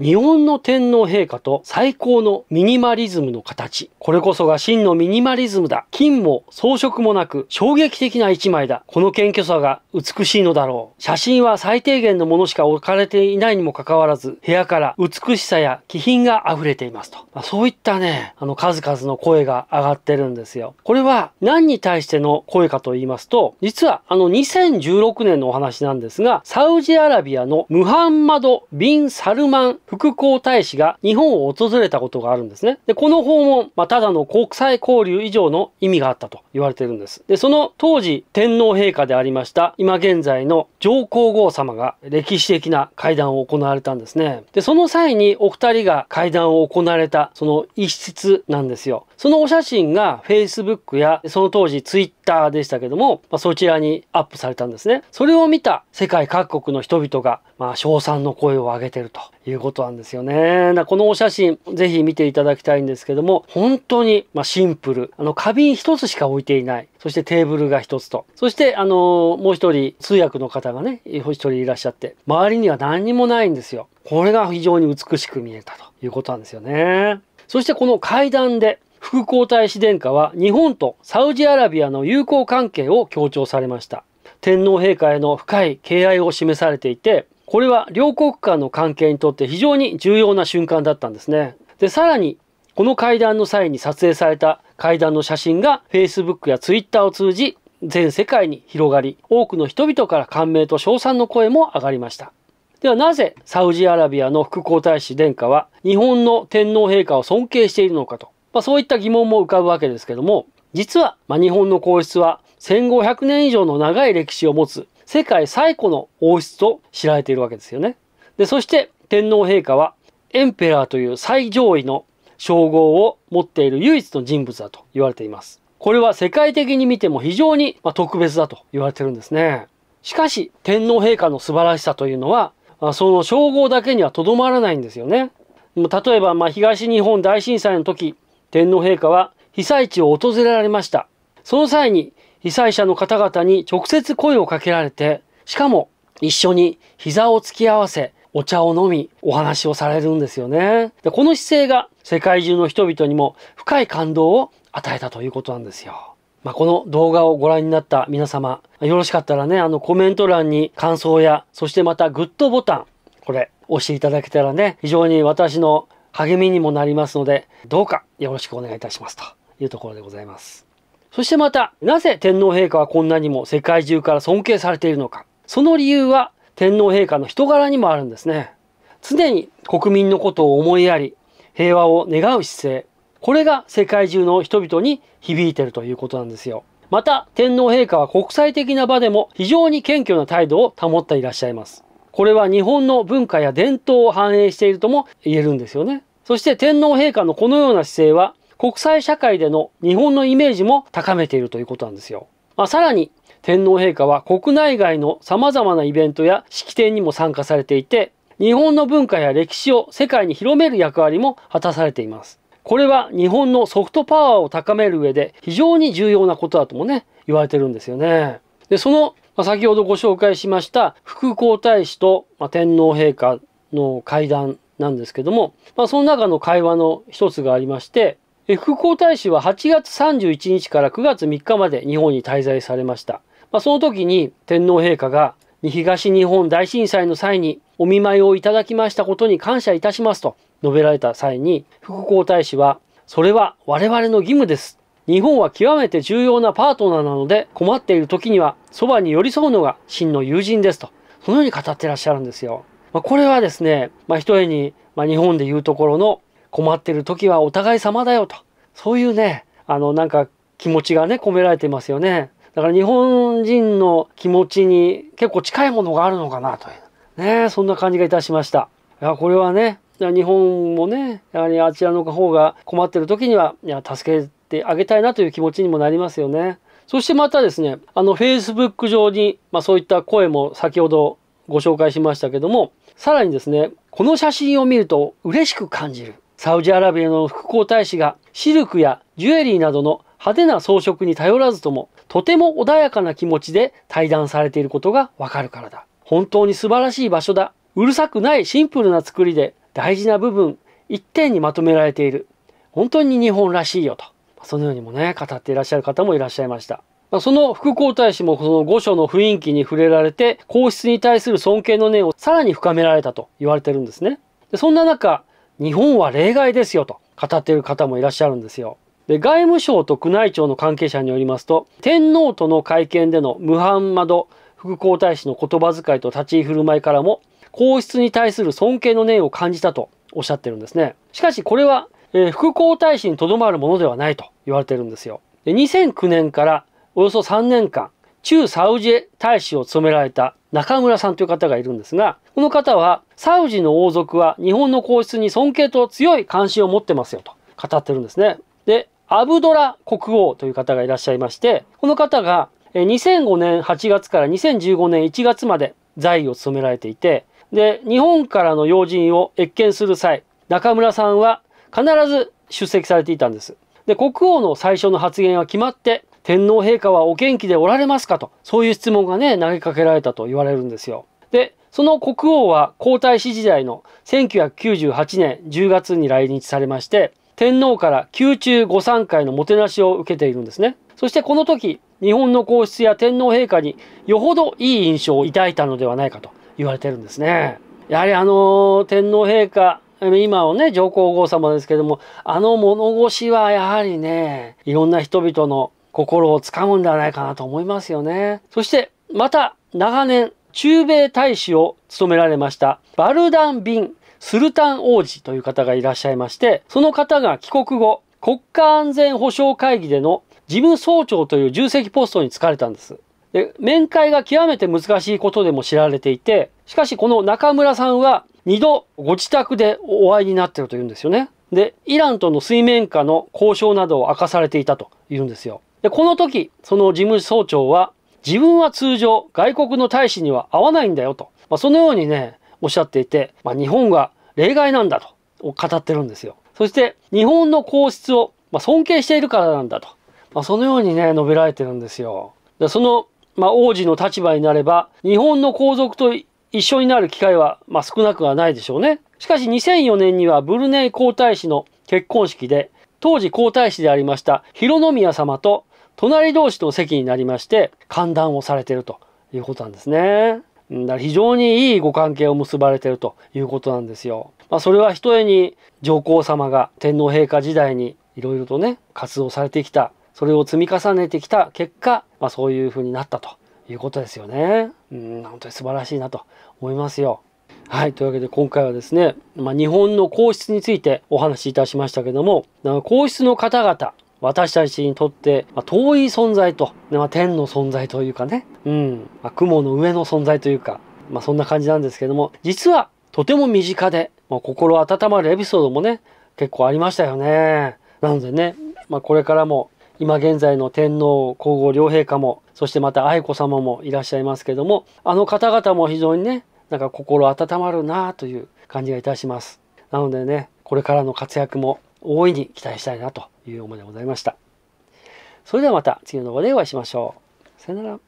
日本の天皇陛下と最高のミニマリズムの形。これこそが真のミニマリズムだ。金も装飾もなく衝撃的な一枚だ。この謙虚さが美しいのだろう。写真は最低限のものしか置かれていないにもかかわらず、部屋から美しさや気品が溢れていますと。まあ、そういったね、あの数々の声が上がってるんですよ。これは何に対しての声かと言いますと、実はあの2016年のお話なんですが、サウジアラビアのムハンマド・ビン・サルマン副皇太子が日本を訪れたことがあるんですね。で、この訪問、まあ、ただの国際交流以上の意味があったと言われているんです。で、その当時天皇陛下でありました、今現在の上皇后様が歴史的な会談を行われたんですね。で、その際にお二人が会談を行われた、その一室なんですよ。そのお写真が Facebook や、その当時 Twitter でしたけども、まあ、そちらにアップされたんですね。それを見た世界各国の人々が、まあ、称賛の声を上げてるということなんですよね。このお写真、ぜひ見ていただきたいんですけども、本当に、まシンプル。あの、花瓶一つしか置いていない。そしてテーブルが一つと。そして、あのもう一人、通訳の方がね、一人いらっしゃって、周りには何にもないんですよ。これが非常に美しく見えたということなんですよね。そしてこの階段で、副皇太子殿下は日本とサウジアラビアの友好関係を強調されました。天皇陛下への深い敬愛を示されていて、これは両国間の関係にとって非常に重要な瞬間だったんですね。で、さらに、この会談の際に撮影された会談の写真が Facebook や Twitter を通じ全世界に広がり、多くの人々から感銘と称賛の声も上がりました。ではなぜサウジアラビアの副皇太子殿下は日本の天皇陛下を尊敬しているのかと、まあ、そういった疑問も浮かぶわけですけども、実は、まあ、日本の皇室は1500年以上の長い歴史を持つ世界最古の王室と知られているわけですよね。で、そして天皇陛下はエンペラーという最上位の称号を持っている唯一の人物だと言われています。これは世界的に見ても非常に特別だと言われてるんですね。しかし、天皇陛下の素晴らしさというのは、その称号だけにはとどまらないんですよね。例えば、ま東日本大震災の時、天皇陛下は被災地を訪れられました。その際に被災者の方々に直接声をかけられて、しかも一緒に膝を突き合わせ、お茶を飲み、お話をされるんですよね。でこの姿勢が世界中の人々にも深い感動を与えたということなんですよ。まあ、この動画をご覧になった皆様、よろしかったらね、あのコメント欄に感想や、そしてまたグッドボタン、これ押していただけたらね、非常に私の励みにもなりますので、どうかよろしくお願いいたしますというところでございます。そしてまた、なぜ天皇陛下はこんなにも世界中から尊敬されているのか。その理由は天皇陛下の人柄にもあるんですね。常に国民のことを思いやり、平和を願う姿勢。これが世界中の人々に響いているということなんですよ。また、天皇陛下は国際的な場でも非常に謙虚な態度を保っていらっしゃいます。これは日本の文化や伝統を反映しているとも言えるんですよね。そして天皇陛下のこのような姿勢は国際社会での日本のイメージも高めているということなんですよ。まあ、さらに、天皇陛下は国内外の様々なイベントや式典にも参加されていて、日本の文化や歴史を世界に広める役割も果たされています。これは日本のソフトパワーを高める上で非常に重要なことだともね、言われてるんですよね。で、その、まあ、先ほどご紹介しました副皇太子と、まあ、天皇陛下の会談なんですけども、まあ、その中の会話の一つがありまして、副皇太子は8月31日から9月3日まで日本に滞在されました。まあ、その時に天皇陛下が東日本大震災の際にお見舞いをいただきましたことに感謝いたしますと述べられた際に副皇太子はそれは我々の義務です。日本は極めて重要なパートナーなので困っている時にはそばに寄り添うのが真の友人ですとそのように語ってらっしゃるんですよ。まあ、これはですね、まあ、一重に、まあ、日本でいうところの困ってる時はお互い様だよと。そういうね、あの、なんか気持ちがね、込められてますよね。だから日本人の気持ちに結構近いものがあるのかなという。ね、そんな感じがいたしました。いや、これはね、日本もね、やはりあちらの方が困ってる時には、いや、助けてあげたいなという気持ちにもなりますよね。そしてまたですね、あの、Facebook 上に、まあそういった声も先ほどご紹介しましたけども、さらにですね、この写真を見ると嬉しく感じる。サウジアラビアの副皇太子がシルクやジュエリーなどの派手な装飾に頼らずとも、とても穏やかな気持ちで対談されていることがわかるからだ。本当に素晴らしい場所だ。うるさくないシンプルな作りで大事な部分、一点にまとめられている。本当に日本らしいよと。そのようにもね、語っていらっしゃる方もいらっしゃいました。まその副皇太子もその御所の雰囲気に触れられて、皇室に対する尊敬の念をさらに深められたと言われてるんですね。でそんな中、日本は例外ですよと語っている方もいらっしゃるんですよ。で外務省と宮内庁の関係者によりますと天皇との会見でのムハンマド副皇太子の言葉遣いと立ち居振る舞いからも皇室に対する尊敬の念を感じたとおっしゃってるんですねしかしこれは、えー、副皇太子にとどまるものではないと言われてるんですよで2009年からおよそ3年間駐サウジ大使を務められた中村さんという方がいるんですが、この方は、サウジの王族は日本の皇室に尊敬と強い関心を持ってますよと語ってるんですね。で、アブドラ国王という方がいらっしゃいまして、この方が2005年8月から2015年1月まで在位を務められていて、で、日本からの要人を謁見する際、中村さんは必ず出席されていたんです。で、国王の最初の発言は決まって、天皇陛下はお元気でおられますかと、そういう質問がね、投げかけられたと言われるんですよ。で、その国王は皇太子時代の1998年10月に来日されまして、天皇から宮中御参会のもてなしを受けているんですね。そしてこの時、日本の皇室や天皇陛下によほどいい印象を抱いたのではないかと言われてるんですね。やはりあの天皇陛下、今のね、上皇后様ですけども、あの物腰はやはりね、いろんな人々の心をつかむんではないかなと思いますよね。そして、また、長年、中米大使を務められました、バルダン・ビン・スルタン王子という方がいらっしゃいまして、その方が帰国後、国家安全保障会議での事務総長という重責ポストに就かれたんです。で面会が極めて難しいことでも知られていて、しかしこの中村さんは2度ご自宅でお会いになってるというんですよね。で、イランとの水面下の交渉などを明かされていたというんですよ。で、この時、その事務総長は、自分は通常、外国の大使には会わないんだよと、まあ、そのようにね、おっしゃっていて、まあ、日本が例外なんだと、語ってるんですよ。そして、日本の皇室を、まあ、尊敬しているからなんだと、まあ、そのようにね、述べられてるんですよ。でその、まあ、王子の立場になれば、日本の皇族と一緒になる機会は、まあ、少なくはないでしょうね。しかし2004年にはブルネイ皇太子の結婚式で、当時皇太子でありました広宮様と隣同士の席になりまして歓談をされているということなんですね。だから非常にいいご関係を結ばれているということなんですよ。まあ、それはひとえに上皇様が天皇陛下時代にいろいろとね活動されてきたそれを積み重ねてきた結果、まあ、そういうふうになったということですよね。うん本当に素晴らしいなと思いますよ。はい。というわけで今回はですね、まあ、日本の皇室についてお話しいたしましたけども、皇室の方々、私たちにとって、まあ、遠い存在と、まあ、天の存在というかね、うん、まあ、雲の上の存在というか、まあ、そんな感じなんですけども、実はとても身近で、まあ、心温まるエピソードもね、結構ありましたよね。なのでね、まあ、これからも今現在の天皇皇后両陛下も、そしてまた愛子さまもいらっしゃいますけども、あの方々も非常にね、なんか心温まるなという感じがいたします。なのでね、これからの活躍も大いに期待したいなという思いでございました。それではまた次の動画でお会いしましょう。さよなら。